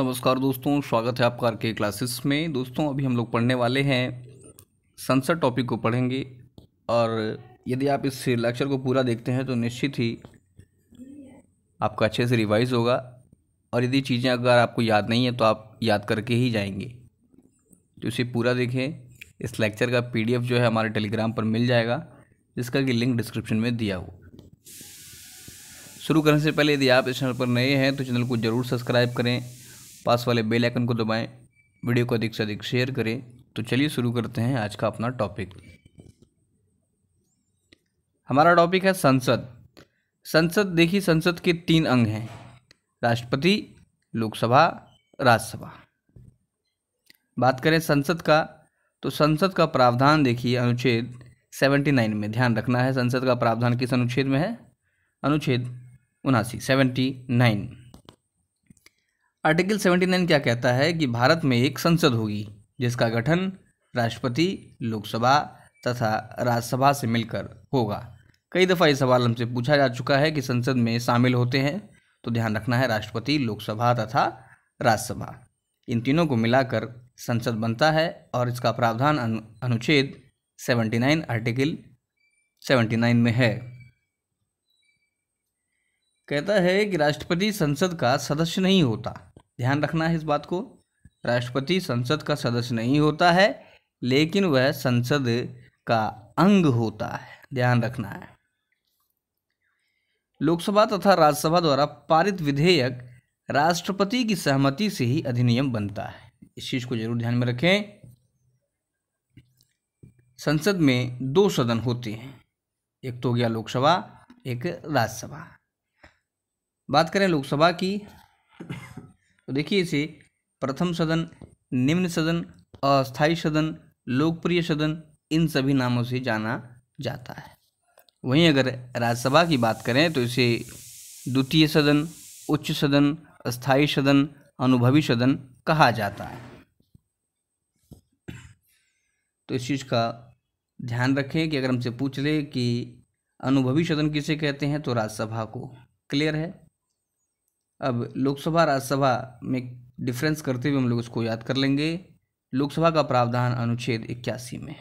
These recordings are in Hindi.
नमस्कार दोस्तों स्वागत है आपका आर के क्लासेस में दोस्तों अभी हम लोग पढ़ने वाले हैं संसद टॉपिक को पढ़ेंगे और यदि आप इस लेक्चर को पूरा देखते हैं तो निश्चित ही आपका अच्छे से रिवाइज होगा और यदि चीज़ें अगर आपको याद नहीं है तो आप याद करके ही जाएंगे तो इसे पूरा देखें इस लेक्चर का पी जो है हमारे टेलीग्राम पर मिल जाएगा जिसका कि लिंक डिस्क्रिप्शन में दिया हो शुरू करने से पहले यदि आप इस चैनल पर नए हैं तो चैनल को ज़रूर सब्सक्राइब करें पास वाले बेल आइकन को दबाएं वीडियो को अधिक से अधिक शेयर करें तो चलिए शुरू करते हैं आज का अपना टॉपिक हमारा टॉपिक है संसद संसद देखिए संसद के तीन अंग हैं राष्ट्रपति लोकसभा राज्यसभा बात करें संसद का तो संसद का प्रावधान देखिए अनुच्छेद 79 में ध्यान रखना है संसद का प्रावधान किस अनुच्छेद में है अनुच्छेद उनासी सेवेंटी नाइन आर्टिकल 79 क्या कहता है कि भारत में एक संसद होगी जिसका गठन राष्ट्रपति लोकसभा तथा राज्यसभा से मिलकर होगा कई दफ़ा ये सवाल हमसे पूछा जा चुका है कि संसद में शामिल होते हैं तो ध्यान रखना है राष्ट्रपति लोकसभा तथा राज्यसभा इन तीनों को मिलाकर संसद बनता है और इसका प्रावधान अनुच्छेद 79 आर्टिकल 79 में है कहता है कि राष्ट्रपति संसद का सदस्य नहीं होता ध्यान रखना है इस बात को राष्ट्रपति संसद का सदस्य नहीं होता है लेकिन वह संसद का अंग होता है ध्यान रखना है लोकसभा तथा राज्यसभा द्वारा पारित विधेयक राष्ट्रपति की सहमति से ही अधिनियम बनता है इस चीज को जरूर ध्यान में रखें संसद में दो सदन होते हैं एक तो गया लोकसभा एक राज्यसभा बात करें लोकसभा की तो देखिए इसे प्रथम सदन निम्न सदन अस्थायी सदन लोकप्रिय सदन इन सभी नामों से जाना जाता है वहीं अगर राज्यसभा की बात करें तो इसे द्वितीय सदन उच्च सदन स्थायी सदन अनुभवी सदन कहा जाता है तो इस चीज़ का ध्यान रखें कि अगर हमसे पूछ ले कि अनुभवी सदन किसे कहते हैं तो राज्यसभा को क्लियर है अब लोकसभा राज्यसभा में डिफरेंस करते हुए हम लोग उसको याद कर लेंगे लोकसभा का प्रावधान अनुच्छेद इक्यासी में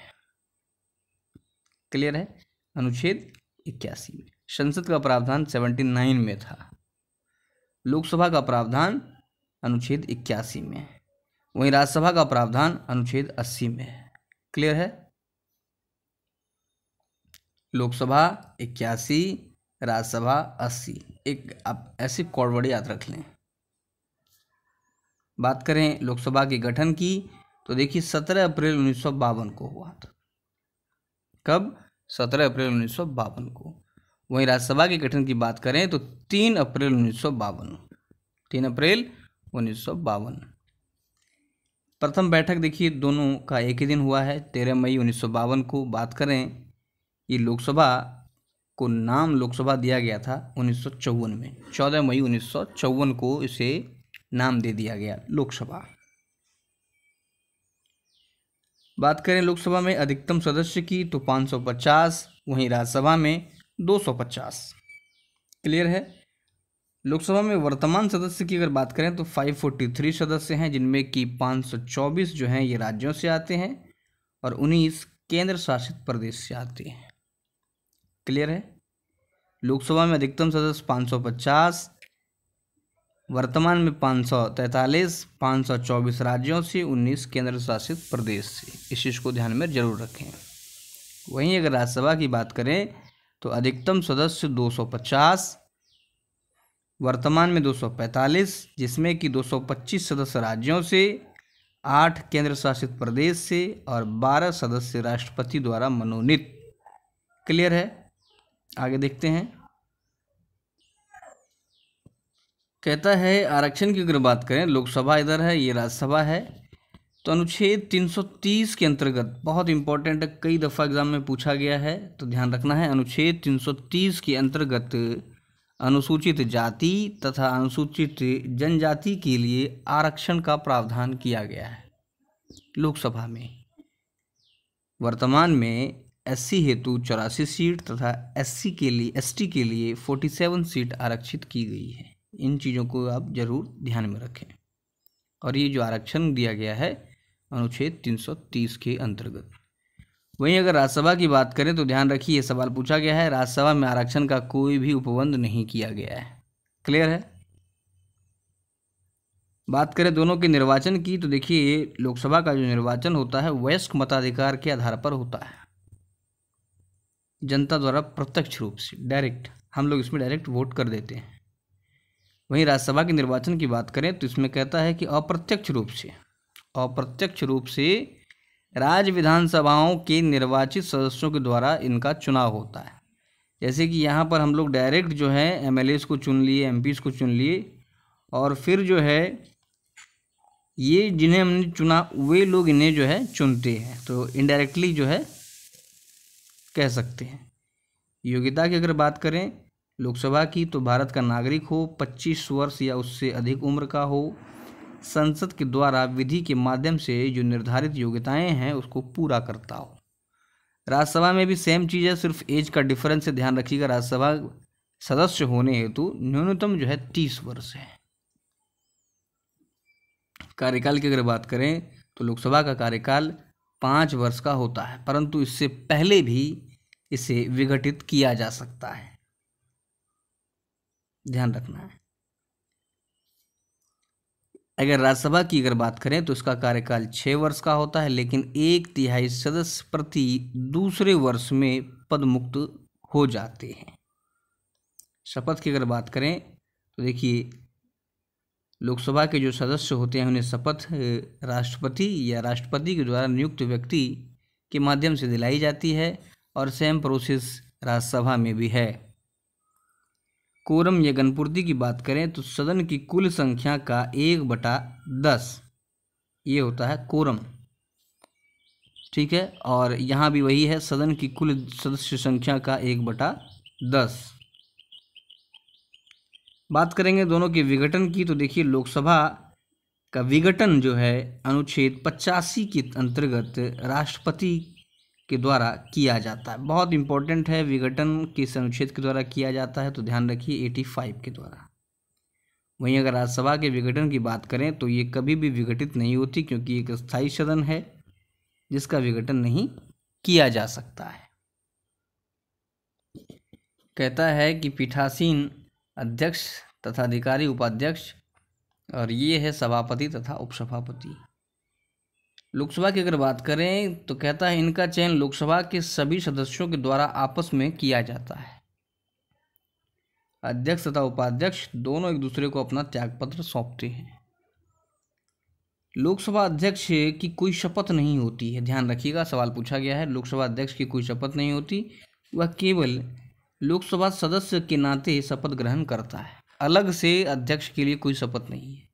क्लियर है अनुच्छेद इक्यासी में संसद का प्रावधान सेवेंटी नाइन में था लोकसभा का प्रावधान अनुच्छेद इक्यासी में वहीं राज्यसभा का प्रावधान अनुच्छेद अस्सी में क्लियर है लोकसभा इक्यासी राज्यसभा अस्सी एक आप ऐसी कॉडवर्ड याद रख लें बात करें लोकसभा के गठन की तो देखिए सत्रह अप्रैल उन्नीस को हुआ था कब सत्रह अप्रैल उन्नीस को वहीं राज्यसभा के गठन की बात करें तो तीन अप्रैल उन्नीस तीन अप्रैल उन्नीस प्रथम बैठक देखिए दोनों का एक ही दिन हुआ है तेरह मई उन्नीस को बात करें ये लोकसभा को नाम लोकसभा दिया गया था उन्नीस में 14 मई उन्नीस को इसे नाम दे दिया गया लोकसभा बात करें लोकसभा में अधिकतम सदस्य की तो 550 वहीं राज्यसभा में 250 क्लियर है लोकसभा में वर्तमान सदस्य की अगर बात करें तो 543 सदस्य हैं जिनमें कि 524 जो हैं ये राज्यों से आते हैं और उन्नीस केंद्र शासित प्रदेश से आते हैं क्लियर है लोकसभा में अधिकतम सदस्य 550 वर्तमान में 543 524 राज्यों से 19 केंद्र शासित प्रदेश से इस चीज़ को ध्यान में जरूर रखें वहीं अगर राज्यसभा की बात करें तो अधिकतम सदस्य 250 वर्तमान में 245 जिसमें कि 225 सदस्य राज्यों से आठ केंद्र शासित प्रदेश से और बारह सदस्य राष्ट्रपति द्वारा मनोनीत क्लियर है आगे देखते हैं कहता है आरक्षण की अगर बात करें लोकसभा इधर है ये राज्यसभा है तो अनुच्छेद 330 के अंतर्गत बहुत इंपॉर्टेंट है कई दफ़ा एग्ज़ाम में पूछा गया है तो ध्यान रखना है अनुच्छेद 330 के अंतर्गत अनुसूचित जाति तथा अनुसूचित जनजाति के लिए आरक्षण का प्रावधान किया गया है लोकसभा में वर्तमान में एस हेतु चौरासी सीट तथा एस के लिए एस के लिए 47 सीट आरक्षित की गई है इन चीज़ों को आप जरूर ध्यान में रखें और ये जो आरक्षण दिया गया है अनुच्छेद 330 के अंतर्गत वहीं अगर राज्यसभा की बात करें तो ध्यान रखिए ये सवाल पूछा गया है राज्यसभा में आरक्षण का कोई भी उपबंध नहीं किया गया है क्लियर है बात करें दोनों के निर्वाचन की तो देखिए लोकसभा का जो निर्वाचन होता है वयस्क मताधिकार के आधार पर होता है जनता द्वारा प्रत्यक्ष रूप से डायरेक्ट हम लोग इसमें डायरेक्ट वोट कर देते हैं वहीं राज्यसभा के निर्वाचन की बात करें तो इसमें कहता है कि अप्रत्यक्ष रूप से अप्रत्यक्ष रूप से राज्य विधानसभाओं के निर्वाचित सदस्यों के द्वारा इनका चुनाव होता है जैसे कि यहाँ पर हम लोग डायरेक्ट जो है एम को चुन लिए एम को चुन लिए और फिर जो है ये जिन्हें हमने चुना वे लोग इन्हें जो है चुनते हैं तो इनडायरेक्टली जो है कह सकते हैं योग्यता की अगर बात करें लोकसभा की तो भारत का नागरिक हो 25 वर्ष या उससे अधिक उम्र का हो संसद के द्वारा विधि के माध्यम से जो निर्धारित योग्यताएं हैं उसको पूरा करता हो राज्यसभा में भी सेम चीज़ है सिर्फ एज का डिफरेंस से ध्यान रखिएगा राज्यसभा सदस्य होने हेतु न्यूनतम जो है तीस वर्ष है कार्यकाल की अगर बात करें तो लोकसभा का कार्यकाल पाँच वर्ष का होता है परंतु इससे पहले भी इसे विघटित किया जा सकता है ध्यान रखना है अगर राज्यसभा की अगर बात करें तो इसका कार्यकाल छः वर्ष का होता है लेकिन एक तिहाई सदस्य प्रति दूसरे वर्ष में पदमुक्त हो जाते हैं शपथ की अगर बात करें तो देखिए लोकसभा के जो सदस्य होते हैं उन्हें शपथ राष्ट्रपति या राष्ट्रपति के द्वारा नियुक्त व्यक्ति के माध्यम से दिलाई जाती है और सेम प्रोसेस राज्यसभा में भी है कोरम गणपूर्ति की बात करें तो सदन की कुल संख्या का एक बटा दस ये होता है कोरम ठीक है और यहाँ भी वही है सदन की कुल सदस्य संख्या का एक बटा दस बात करेंगे दोनों के विघटन की तो देखिए लोकसभा का विघटन जो है अनुच्छेद पचासी के अंतर्गत राष्ट्रपति के द्वारा किया जाता है बहुत इंपॉर्टेंट है विघटन किस अनुच्छेद के द्वारा किया जाता है तो ध्यान रखिए एटी फाइव के द्वारा वहीं अगर राज्यसभा के विघटन की बात करें तो ये कभी भी विघटित नहीं होती क्योंकि एक स्थायी सदन है जिसका विघटन नहीं किया जा सकता है कहता है कि पीठासीन अध्यक्ष तथा अधिकारी उपाध्यक्ष और ये है सभापति तथा उपसभापति लोकसभा की अगर बात करें तो कहता है इनका चयन लोकसभा के सभी सदस्यों के द्वारा आपस में किया जाता है अध्यक्ष तथा उपाध्यक्ष दोनों एक दूसरे को अपना त्यागपत्र सौंपते हैं लोकसभा अध्यक्ष की कोई शपथ नहीं होती है ध्यान रखिएगा सवाल पूछा गया है लोकसभा अध्यक्ष की कोई शपथ नहीं होती वह केवल लोकसभा सदस्य के नाते शपथ ग्रहण करता है अलग से अध्यक्ष के लिए कोई शपथ नहीं है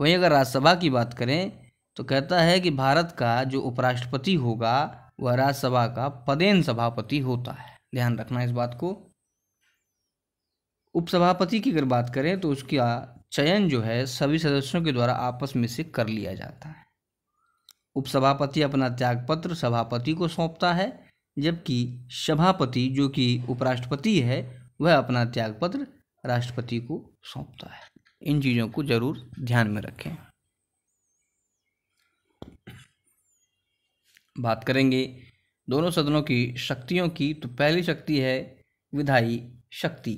वहीं अगर राज्यसभा की बात करें तो कहता है कि भारत का जो उपराष्ट्रपति होगा वह राज्यसभा का पदेन सभापति होता है ध्यान रखना इस बात को उपसभापति की अगर बात करें तो उसका चयन जो है सभी सदस्यों के द्वारा आपस में से कर लिया जाता है उपसभापति अपना त्यागपत्र सभापति को सौंपता है जबकि सभापति जो कि उपराष्ट्रपति है वह अपना त्यागपत्र राष्ट्रपति को सौंपता है इन चीज़ों को ज़रूर ध्यान में रखें बात करेंगे दोनों सदनों की शक्तियों की तो पहली शक्ति है विधायी शक्ति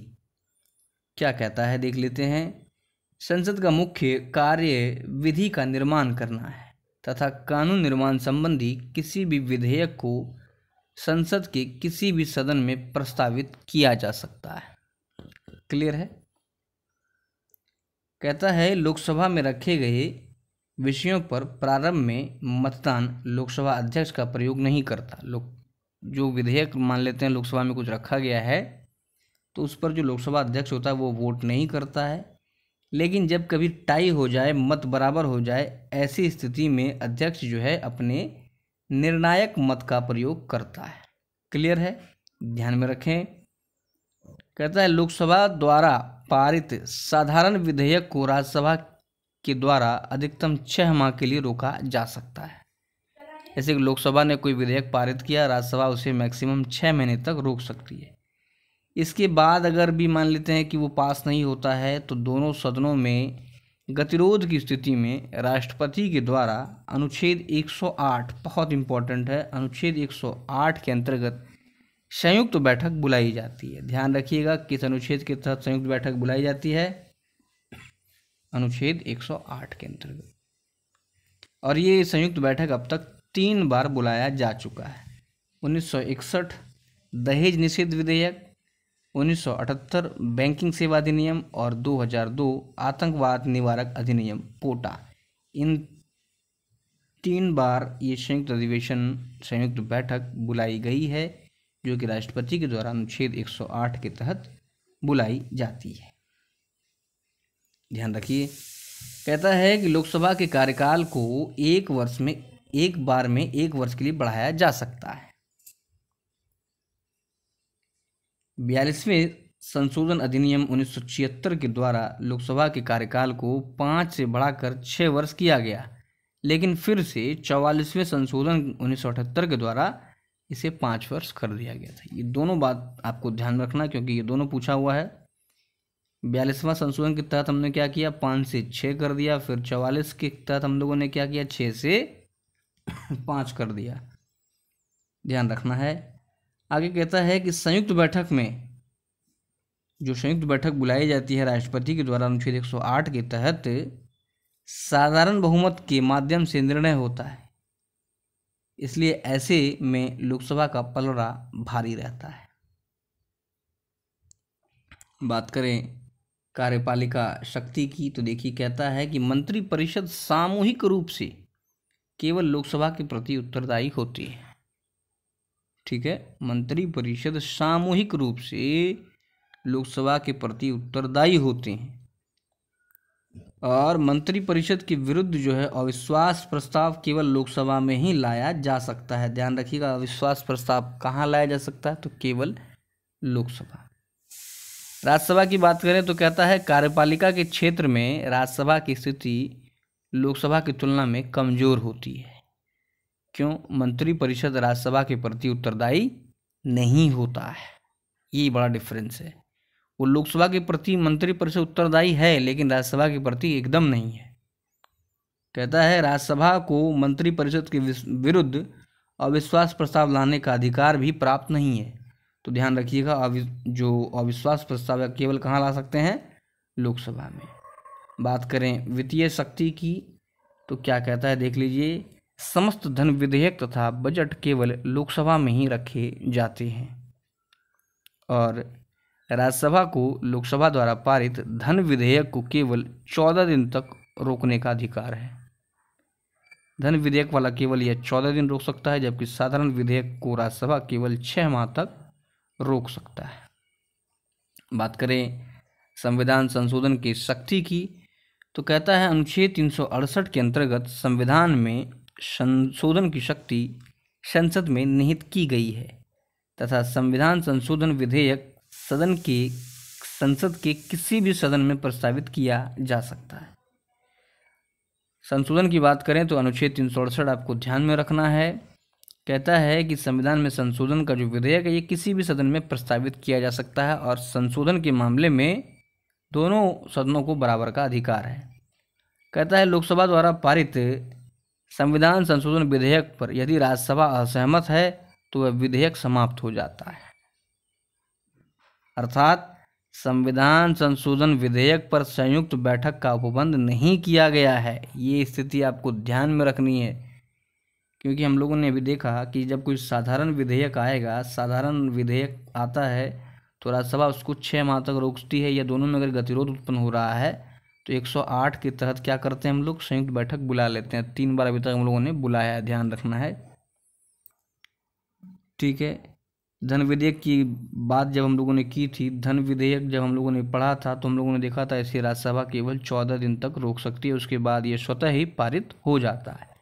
क्या कहता है देख लेते हैं संसद का मुख्य कार्य विधि का निर्माण करना है तथा कानून निर्माण संबंधी किसी भी विधेयक को संसद के किसी भी सदन में प्रस्तावित किया जा सकता है क्लियर है कहता है लोकसभा में रखे गए विषयों पर प्रारंभ में मतदान लोकसभा अध्यक्ष का प्रयोग नहीं करता लोक जो विधेयक मान लेते हैं लोकसभा में कुछ रखा गया है तो उस पर जो लोकसभा अध्यक्ष होता है वो वोट नहीं करता है लेकिन जब कभी टाई हो जाए मत बराबर हो जाए ऐसी स्थिति में अध्यक्ष जो है अपने निर्णायक मत का प्रयोग करता है क्लियर है ध्यान में रखें कहता है लोकसभा द्वारा पारित साधारण विधेयक को राज्यसभा के द्वारा अधिकतम छः माह के लिए रोका जा सकता है जैसे कि लोकसभा ने कोई विधेयक पारित किया राज्यसभा उसे मैक्सिमम छः महीने तक रोक सकती है इसके बाद अगर भी मान लेते हैं कि वो पास नहीं होता है तो दोनों सदनों में गतिरोध की स्थिति में राष्ट्रपति के द्वारा अनुच्छेद 108 बहुत इम्पॉर्टेंट है अनुच्छेद 108 के अंतर्गत संयुक्त बैठक बुलाई जाती है ध्यान रखिएगा किस अनुच्छेद के तहत संयुक्त बैठक बुलाई जाती है अनुच्छेद 108 के अंतर्गत और ये संयुक्त बैठक अब तक तीन बार बुलाया जा चुका है 1961 दहेज निषेध विधेयक 1978 बैंकिंग सेवा अधिनियम और 2002 आतंकवाद निवारक अधिनियम कोटा इन तीन बार ये संयुक्त अधिवेशन संयुक्त बैठक बुलाई गई है जो कि राष्ट्रपति के द्वारा अनुच्छेद 108 के तहत बुलाई जाती है ध्यान रखिए कहता है कि लोकसभा के कार्यकाल को एक वर्ष में एक बार में एक वर्ष के लिए बढ़ाया जा सकता है बयालीसवें संशोधन अधिनियम उन्नीस के द्वारा लोकसभा के कार्यकाल को पाँच से बढ़ाकर छः वर्ष किया गया लेकिन फिर से चौवालीसवें संशोधन उन्नीस के द्वारा इसे पाँच वर्ष कर दिया गया था ये दोनों बात आपको ध्यान रखना क्योंकि ये दोनों पूछा हुआ है बयालीसवां संशोधन के तहत हमने क्या किया पाँच से छः कर दिया फिर चवालीस के तहत हम लोगों ने क्या किया छः से पाँच कर दिया ध्यान रखना है आगे कहता है कि संयुक्त बैठक में जो संयुक्त बैठक बुलाई जाती है राष्ट्रपति के द्वारा अनुच्छेद 108 के तहत साधारण बहुमत के माध्यम से निर्णय होता है इसलिए ऐसे में लोकसभा का पलड़ा भारी रहता है बात करें कार्यपालिका शक्ति की तो देखिए कहता है कि मंत्रिपरिषद सामूहिक रूप से केवल लोकसभा के प्रति उत्तरदायी होती है ठीक है मंत्रिपरिषद सामूहिक रूप से लोकसभा के प्रति उत्तरदायी होते हैं और मंत्रिपरिषद के विरुद्ध जो है अविश्वास प्रस्ताव केवल लोकसभा में ही लाया जा सकता है ध्यान रखिएगा अविश्वास प्रस्ताव कहाँ लाया जा सकता है तो केवल लोकसभा राज्यसभा की बात करें तो कहता है कार्यपालिका के क्षेत्र में राज्यसभा की स्थिति लोकसभा की तुलना में कमजोर होती है क्यों मंत्रिपरिषद राज्यसभा के प्रति उत्तरदायी नहीं होता है ये बड़ा डिफरेंस है वो लोकसभा के प्रति मंत्रिपरिषद उत्तरदायी है लेकिन राज्यसभा के प्रति एकदम नहीं है कहता है राज्यसभा को मंत्रिपरिषद के विरुद्ध अविश्वास प्रस्ताव लाने का अधिकार भी प्राप्त नहीं है तो ध्यान रखिएगा अवि जो अविश्वास प्रस्ताव है केवल कहाँ ला सकते हैं लोकसभा में बात करें वित्तीय शक्ति की तो क्या कहता है देख लीजिए समस्त धन विधेयक तथा बजट केवल लोकसभा में ही रखे जाते हैं और राज्यसभा को लोकसभा द्वारा पारित धन विधेयक को केवल चौदह दिन तक रोकने का अधिकार है धन विधेयक वाला केवल यह चौदह दिन रोक सकता है जबकि साधारण विधेयक को राज्यसभा केवल छः माह तक रोक सकता है बात करें संविधान संशोधन की शक्ति की तो कहता है अनुच्छेद तीन के अंतर्गत संविधान में संशोधन की शक्ति संसद में निहित की गई है तथा संविधान संशोधन विधेयक सदन के संसद के किसी भी सदन में प्रस्तावित किया जा सकता है संशोधन की बात करें तो अनुच्छेद तीन आपको ध्यान में रखना है कहता है कि संविधान में संशोधन का जो विधेयक है ये किसी भी सदन में प्रस्तावित किया जा सकता है और संशोधन के मामले में दोनों सदनों को बराबर का अधिकार है कहता है लोकसभा द्वारा पारित संविधान संशोधन विधेयक पर यदि राज्यसभा असहमत है तो वह विधेयक समाप्त हो जाता है अर्थात संविधान संशोधन विधेयक पर संयुक्त बैठक का उपबंध नहीं किया गया है ये स्थिति आपको ध्यान में रखनी है क्योंकि हम लोगों ने भी देखा कि जब कोई साधारण विधेयक आएगा साधारण विधेयक आता है तो राज्यसभा उसको छः माह तक रोकती है या दोनों में अगर गतिरोध उत्पन्न हो रहा है तो 108 के तहत क्या करते हैं हम लोग संयुक्त बैठक बुला लेते हैं तीन बार अभी तक हम लोगों ने बुलाया ध्यान रखना है ठीक है धन विधेयक की बात जब हम लोगों ने की थी धन विधेयक जब हम लोगों ने पढ़ा था तो हम लोगों ने देखा था ऐसे राज्यसभा केवल चौदह दिन तक रोक सकती है उसके बाद ये स्वतः ही पारित हो जाता है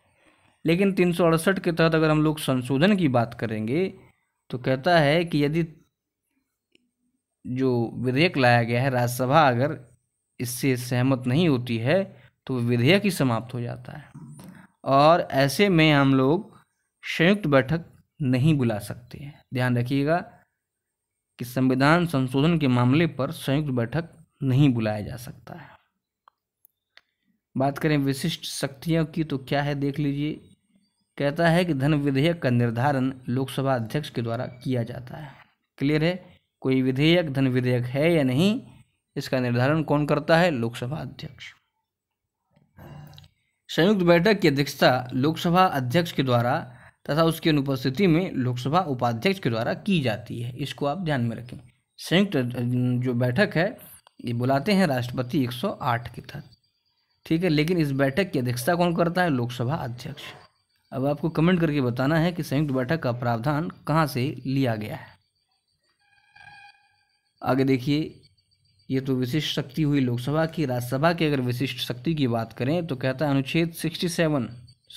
लेकिन तीन के तहत अगर हम लोग संशोधन की बात करेंगे तो कहता है कि यदि जो विधेयक लाया गया है राज्यसभा अगर इससे सहमत नहीं होती है तो विधेयक ही समाप्त हो जाता है और ऐसे में हम लोग संयुक्त बैठक नहीं बुला सकते हैं ध्यान रखिएगा कि संविधान संशोधन के मामले पर संयुक्त बैठक नहीं बुलाया जा सकता है बात करें विशिष्ट शक्तियों की तो क्या है देख लीजिए कहता है कि धन विधेयक का निर्धारण लोकसभा अध्यक्ष के द्वारा किया जाता है क्लियर है कोई विधेयक धन विधेयक है या नहीं इसका निर्धारण कौन करता है लोकसभा अध्यक्ष संयुक्त बैठक की अध्यक्षता लोकसभा अध्यक्ष के द्वारा तथा उसकी अनुपस्थिति में लोकसभा उपाध्यक्ष के द्वारा की जाती है इसको आप ध्यान में रखें संयुक्त जो बैठक है ये बुलाते हैं राष्ट्रपति 108 के तहत ठीक है लेकिन इस बैठक की अध्यक्षता कौन करता है लोकसभा अध्यक्ष अब आपको कमेंट करके बताना है कि संयुक्त बैठक का प्रावधान कहाँ से लिया गया है आगे देखिए ये तो विशिष्ट शक्ति हुई लोकसभा की राज्यसभा की अगर विशिष्ट शक्ति की बात करें तो कहता है अनुच्छेद सिक्सटी सेवन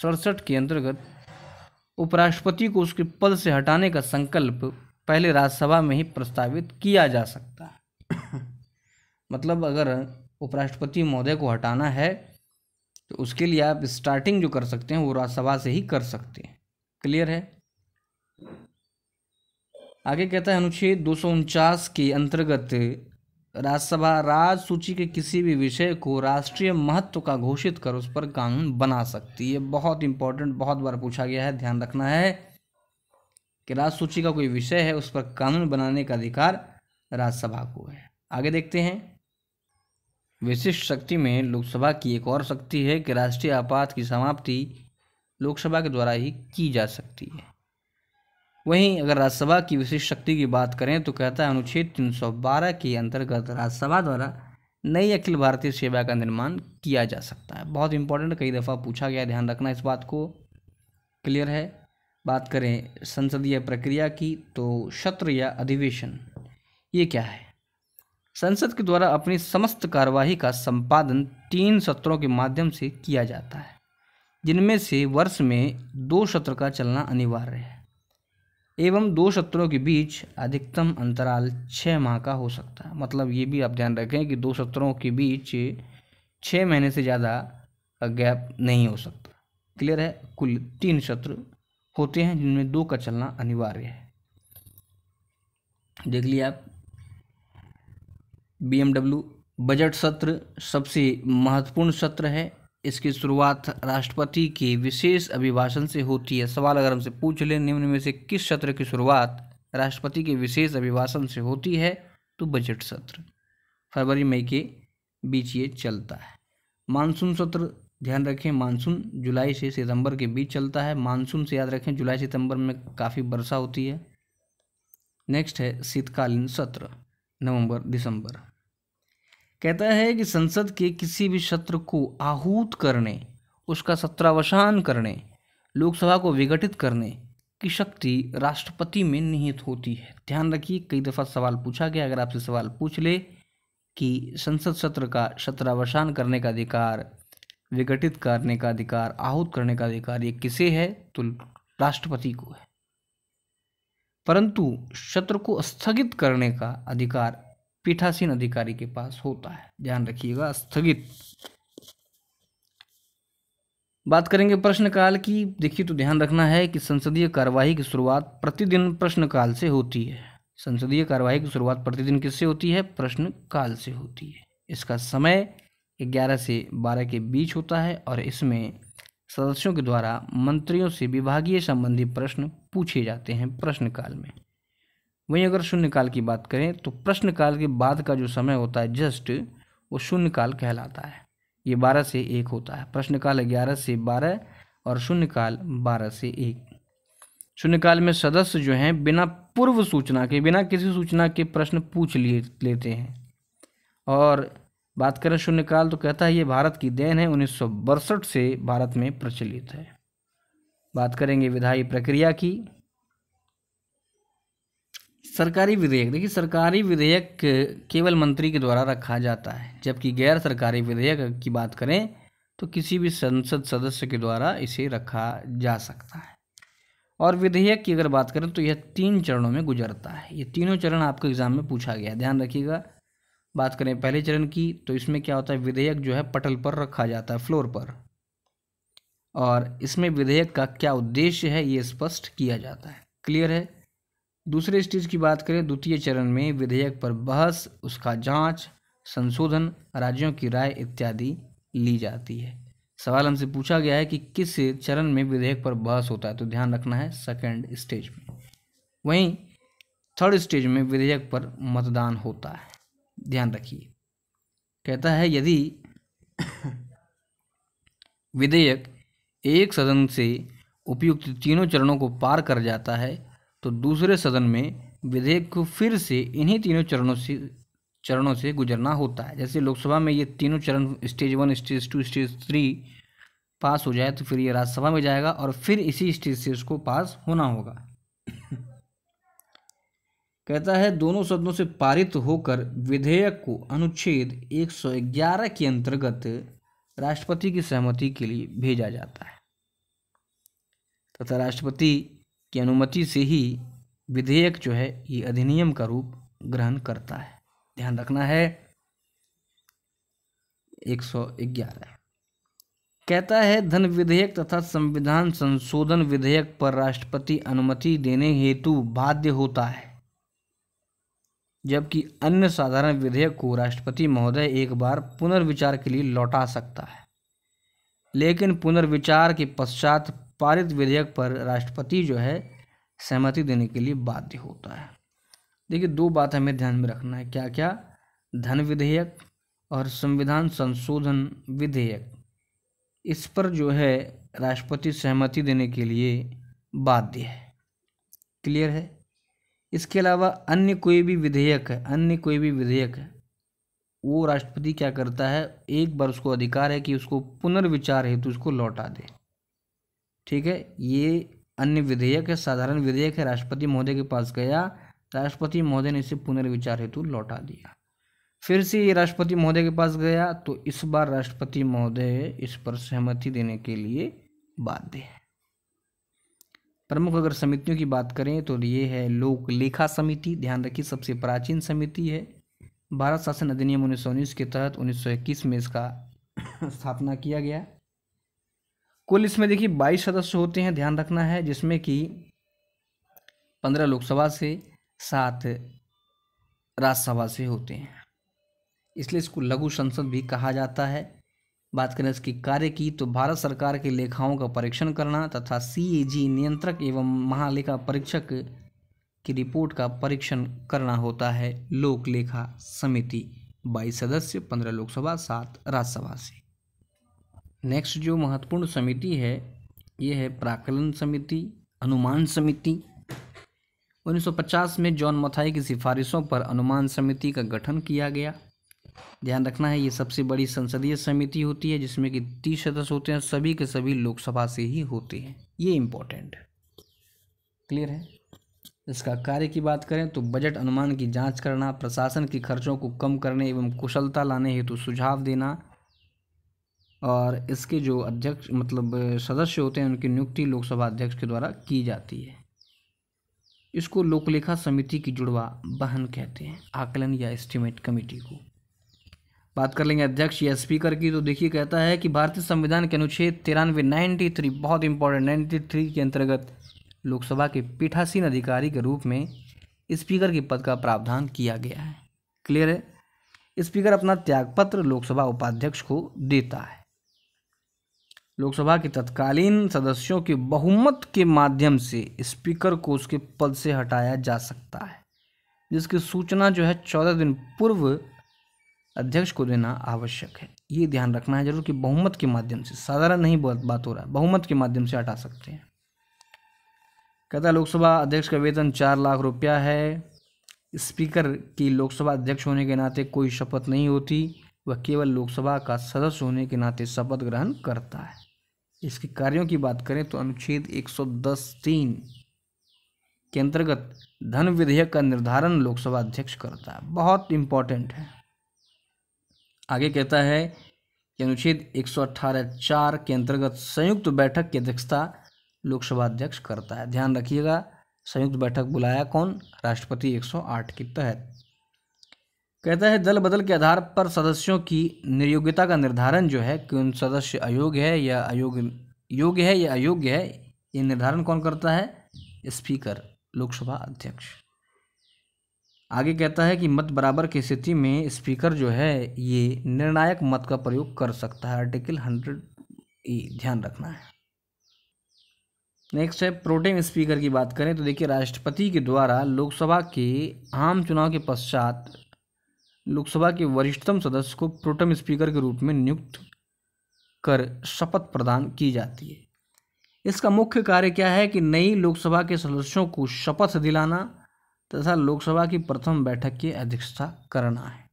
सड़सठ के अंतर्गत उपराष्ट्रपति को उसके पद से हटाने का संकल्प पहले राज्यसभा में ही प्रस्तावित किया जा सकता है मतलब अगर उपराष्ट्रपति महोदय को हटाना है तो उसके लिए आप स्टार्टिंग जो कर सकते हैं वो राजसभा से ही कर सकते हैं क्लियर है आगे कहता है अनुच्छेद दो के अंतर्गत राज्यसभा राज सूची के किसी भी विषय को राष्ट्रीय महत्व का घोषित कर उस पर कानून बना सकती है बहुत इंपॉर्टेंट बहुत बार पूछा गया है ध्यान रखना है कि राज सूची का कोई विषय है उस पर कानून बनाने का अधिकार राज्यसभा को है आगे देखते हैं विशिष्ट शक्ति में लोकसभा की एक और शक्ति है कि राष्ट्रीय आपात की समाप्ति लोकसभा के द्वारा ही की जा सकती है वहीं अगर राज्यसभा की विशिष्ट शक्ति की बात करें तो कहता है अनुच्छेद 312 के अंतर्गत राज्यसभा द्वारा नई अखिल भारतीय सेवा का निर्माण किया जा सकता है बहुत इंपॉर्टेंट कई दफ़ा पूछा गया ध्यान रखना इस बात को क्लियर है बात करें संसदीय प्रक्रिया की तो सत्र या अधिवेशन ये क्या है संसद के द्वारा अपनी समस्त कार्यवाही का संपादन तीन सत्रों के माध्यम से किया जाता है जिनमें से वर्ष में दो सत्र का चलना अनिवार्य है एवं दो सत्रों के बीच अधिकतम अंतराल छः माह का हो सकता है मतलब ये भी आप ध्यान रखें कि दो सत्रों के बीच छः महीने से ज़्यादा गैप नहीं हो सकता क्लियर है कुल तीन सत्र होते हैं जिनमें दो का चलना अनिवार्य है देख लिया आप बीएमडब्ल्यू बजट सत्र सबसे महत्वपूर्ण सत्र है इसकी शुरुआत राष्ट्रपति के विशेष अभिभाषण से होती है सवाल अगर हमसे पूछ लें निम्न में से किस सत्र की शुरुआत राष्ट्रपति के विशेष अभिभाषण से होती है तो बजट सत्र फरवरी मई के बीच ये चलता है मानसून सत्र ध्यान रखें मानसून जुलाई से सितंबर के बीच चलता है मानसून से याद रखें जुलाई सितंबर में काफ़ी वर्षा होती है नेक्स्ट है शीतकालीन सत्र नवंबर दिसंबर कहता है कि संसद के किसी भी सत्र को आहूत करने उसका सत्रावसान करने लोकसभा को विघटित करने की शक्ति राष्ट्रपति में निहित होती है ध्यान रखिए कई दफ़ा सवाल पूछा गया अगर आपसे सवाल पूछ ले कि संसद सत्र का सत्रावसान करने का अधिकार विघटित करने का अधिकार आहूत करने का अधिकार ये किसे है तो राष्ट्रपति को है परंतु सत्र को स्थगित करने का अधिकार पीठासीन अधिकारी के पास होता है ध्यान रखिएगा स्थगित बात करेंगे प्रश्नकाल की देखिए तो ध्यान रखना है कि संसदीय कार्यवाही की शुरुआत प्रतिदिन प्रश्नकाल से होती है संसदीय कार्यवाही की शुरुआत प्रतिदिन किससे होती है प्रश्नकाल से होती है इसका समय ग्यारह से बारह के बीच होता है और इसमें सदस्यों के द्वारा मंत्रियों से विभागीय संबंधी प्रश्न पूछे जाते हैं प्रश्नकाल में वहीं अगर शून्यकाल की बात करें तो प्रश्नकाल के बाद का जो समय होता है जस्ट वो शून्यकाल कहलाता है ये बारह से एक होता है प्रश्नकाल ग्यारह से बारह और शून्यकाल बारह से एक शून्यकाल में सदस्य जो हैं बिना पूर्व सूचना के बिना किसी सूचना के प्रश्न पूछ लिए लेते हैं और बात करें शून्यकाल तो कहता है ये भारत की देन है उन्नीस से भारत में प्रचलित है बात करेंगे विधायी प्रक्रिया की सरकारी विधेयक देखिए सरकारी विधेयक केवल मंत्री के द्वारा रखा जाता है जबकि गैर सरकारी विधेयक की बात करें तो किसी भी संसद सदस्य के द्वारा इसे रखा जा सकता है और विधेयक की अगर बात करें तो यह तीन चरणों में गुजरता है ये तीनों चरण आपके एग्जाम में पूछा गया ध्यान रखिएगा बात करें पहले चरण की तो इसमें क्या होता है विधेयक जो है पटल पर रखा जाता है फ्लोर पर और इसमें विधेयक का क्या उद्देश्य है ये स्पष्ट किया जाता है क्लियर है दूसरे स्टेज की बात करें द्वितीय चरण में विधेयक पर बहस उसका जांच, संशोधन राज्यों की राय इत्यादि ली जाती है सवाल हमसे पूछा गया है कि किस चरण में विधेयक पर बहस होता है तो ध्यान रखना है सेकेंड स्टेज में वहीं थर्ड स्टेज में विधेयक पर मतदान होता है ध्यान रखिए कहता है यदि विधेयक एक सदन से उपयुक्त तीनों चरणों को पार कर जाता है तो दूसरे सदन में विधेयक को फिर से इन्हीं तीनों चरणों से चरणों से गुजरना होता है जैसे लोकसभा में ये तीनों चरण stage one stage two stage three pass हो जाए तो फिर ये राज्यसभा में जाएगा और फिर इसी स्टेज से उसको पास होना होगा कहता है दोनों सदनों से पारित होकर विधेयक को अनुच्छेद 111 के अंतर्गत राष्ट्रपति की सहमति के लिए भेजा जाता है तथा राष्ट्रपति की अनुमति से ही विधेयक जो है ये अधिनियम का रूप ग्रहण करता है ध्यान रखना है 111 कहता है धन विधेयक तथा संविधान संशोधन विधेयक पर राष्ट्रपति अनुमति देने हेतु बाध्य होता है जबकि अन्य साधारण विधेयक को राष्ट्रपति महोदय एक बार पुनर्विचार के लिए लौटा सकता है लेकिन पुनर्विचार के पश्चात पारित विधेयक पर राष्ट्रपति जो है सहमति देने के लिए बाध्य होता है देखिए दो बात हमें ध्यान में रखना है क्या क्या धन विधेयक और संविधान संशोधन विधेयक इस पर जो है राष्ट्रपति सहमति देने के लिए बाध्य है क्लियर है इसके अलावा अन्य कोई भी विधेयक है अन्य कोई भी विधेयक है वो राष्ट्रपति क्या करता है एक बार उसको अधिकार है कि उसको पुनर्विचार हेतु उसको लौटा दे ठीक है ये अन्य विधेयक है साधारण विधेयक है राष्ट्रपति महोदय के पास गया राष्ट्रपति महोदय ने इसे पुनर्विचार हेतु लौटा दिया फिर से ये राष्ट्रपति महोदय के पास गया तो इस बार राष्ट्रपति महोदय इस पर सहमति देने के लिए बाध्य है प्रमुख अगर समितियों की बात करें तो ये है लोक लेखा समिति ध्यान रखिए सबसे प्राचीन समिति है भारत शासन अधिनियम उन्नीस के तहत 1921 में इसका स्थापना किया गया कुल इसमें देखिए 22 सदस्य होते हैं ध्यान रखना है जिसमें कि 15 लोकसभा से सात राज्यसभा से होते हैं इसलिए इसको लघु संसद भी कहा जाता है बात करें इसकी कार्य की तो भारत सरकार के लेखाओं का परीक्षण करना तथा सी नियंत्रक एवं महालेखा परीक्षक की रिपोर्ट का परीक्षण करना होता है लोक लेखा समिति बाईस सदस्य पंद्रह लोकसभा सात राज्यसभा से नेक्स्ट जो महत्वपूर्ण समिति है ये है प्राकलन समिति अनुमान समिति 1950 में जॉन मथाई की सिफारिशों पर अनुमान समिति का गठन किया गया ध्यान रखना है ये सबसे बड़ी संसदीय समिति होती है जिसमें कि तीस सदस्य होते हैं सभी के सभी लोकसभा से ही होते हैं ये इम्पोर्टेंट क्लियर है इसका कार्य की बात करें तो बजट अनुमान की जांच करना प्रशासन के खर्चों को कम करने एवं कुशलता लाने हेतु तो सुझाव देना और इसके जो अध्यक्ष मतलब सदस्य होते हैं उनकी नियुक्ति लोकसभा अध्यक्ष के द्वारा की जाती है इसको लोकलेखा समिति की जुड़वा बहन कहते हैं आकलन या एस्टिमेट कमेटी को बात कर लेंगे अध्यक्ष या स्पीकर की तो देखिए कहता है कि भारतीय संविधान के अनुच्छेद तिरानवे नाइन्टी थ्री बहुत इंपॉर्टेंट नाइन्टी थ्री के अंतर्गत लोकसभा के पीठासीन अधिकारी के रूप में स्पीकर के पद का प्रावधान किया गया है क्लियर है स्पीकर अपना त्यागपत्र लोकसभा उपाध्यक्ष को देता है लोकसभा के तत्कालीन सदस्यों के बहुमत के माध्यम से स्पीकर को उसके पद से हटाया जा सकता है जिसकी सूचना जो है चौदह दिन पूर्व अध्यक्ष को देना आवश्यक है ये ध्यान रखना है जरूर कि बहुमत के माध्यम से साधारण नहीं बात हो रहा है बहुमत के माध्यम से हटा सकते हैं कहता लोकसभा अध्यक्ष का वेतन चार लाख रुपया है स्पीकर की लोकसभा अध्यक्ष होने के नाते कोई शपथ नहीं होती वह केवल लोकसभा का सदस्य होने के नाते शपथ ग्रहण करता है इसके कार्यों की बात करें तो अनुच्छेद एक तीन के अंतर्गत धन विधेयक का निर्धारण लोकसभा अध्यक्ष करता है बहुत इंपॉर्टेंट है आगे कहता है कि अनुच्छेद एक सौ अट्ठारह चार के अंतर्गत संयुक्त बैठक की अध्यक्षता लोकसभा अध्यक्ष करता है ध्यान रखिएगा संयुक्त बैठक बुलाया कौन राष्ट्रपति 108 के तहत कहता है दल बदल के आधार पर सदस्यों की निर्योग्यता का निर्धारण जो है कि उन सदस्य अयोग्य है या अयोग्य योग्य है या अयोग्य है ये निर्धारण कौन करता है स्पीकर लोकसभा अध्यक्ष आगे कहता है कि मत बराबर की स्थिति में स्पीकर जो है ये निर्णायक मत का प्रयोग कर सकता है आर्टिकल हंड्रेड ध्यान रखना है नेक्स्ट है प्रोटेम स्पीकर की बात करें तो देखिए राष्ट्रपति के द्वारा लोकसभा के आम चुनाव के पश्चात लोकसभा के वरिष्ठतम सदस्य को प्रोटेम स्पीकर के रूप में नियुक्त कर शपथ प्रदान की जाती है इसका मुख्य कार्य क्या है कि नई लोकसभा के सदस्यों को शपथ दिलाना तथा लोकसभा की प्रथम बैठक की अध्यक्षता करना है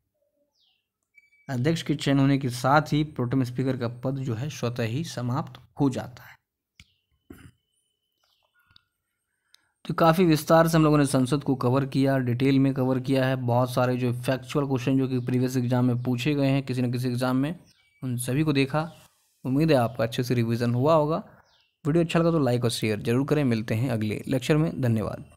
अध्यक्ष के चयन होने के साथ ही प्रोटम स्पीकर का पद जो है स्वतः ही समाप्त हो जाता है तो काफ़ी विस्तार से हम लोगों ने संसद को कवर किया डिटेल में कवर किया है बहुत सारे जो फैक्चुअल क्वेश्चन जो कि प्रीवियस एग्जाम में पूछे गए हैं किसी न किसी एग्जाम में उन सभी को देखा उम्मीद है आपका अच्छे से रिविज़न हुआ होगा वीडियो अच्छा लगा तो लाइक और शेयर जरूर करें मिलते हैं अगले लेक्चर में धन्यवाद